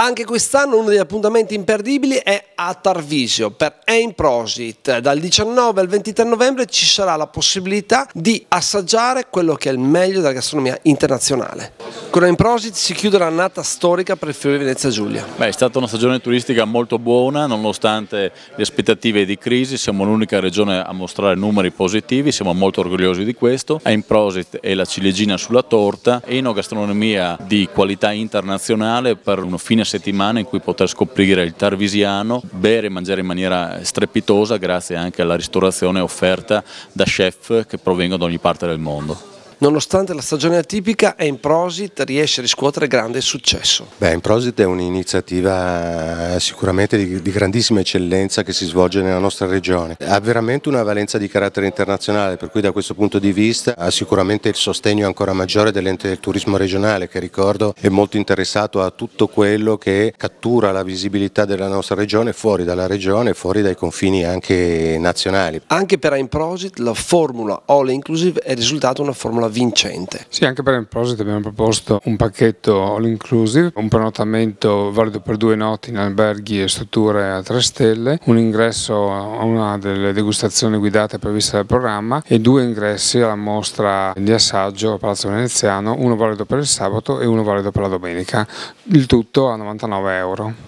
Anche quest'anno uno degli appuntamenti imperdibili è a Tarvisio per Aimprosit. Dal 19 al 23 novembre ci sarà la possibilità di assaggiare quello che è il meglio della gastronomia internazionale. Con Aimprosit si chiude l'annata storica per il Friuli Venezia Giulia. Beh, è stata una stagione turistica molto buona nonostante le aspettative di crisi, siamo l'unica regione a mostrare numeri positivi, siamo molto orgogliosi di questo. Aimprosit è la ciliegina sulla torta, gastronomia di qualità internazionale per uno fine settimana in cui poter scoprire il tarvisiano, bere e mangiare in maniera strepitosa grazie anche alla ristorazione offerta da chef che provengono da ogni parte del mondo nonostante la stagione atipica, Emprosit riesce a riscuotere grande successo. Beh, Emprosit è un'iniziativa eh, sicuramente di, di, grandissima eccellenza che si svolge nella nostra regione. Ha veramente una valenza di carattere internazionale, per cui da questo punto di vista ha sicuramente il sostegno ancora maggiore dell'ente del turismo regionale, che ricordo è molto interessato a tutto quello che cattura la visibilità della nostra regione fuori dalla regione, fuori dai confini anche nazionali. Anche per Emprosit la formula all inclusive è risultata una formula vincente. Sì, anche per Improsit abbiamo proposto un pacchetto all inclusive, un prenotamento valido per due notti in alberghi e strutture a tre stelle, un ingresso a una delle degustazioni guidate previste dal programma e due ingressi alla mostra di assaggio a Palazzo Veneziano, uno valido per il sabato e uno valido per la domenica, il tutto a 99 euro.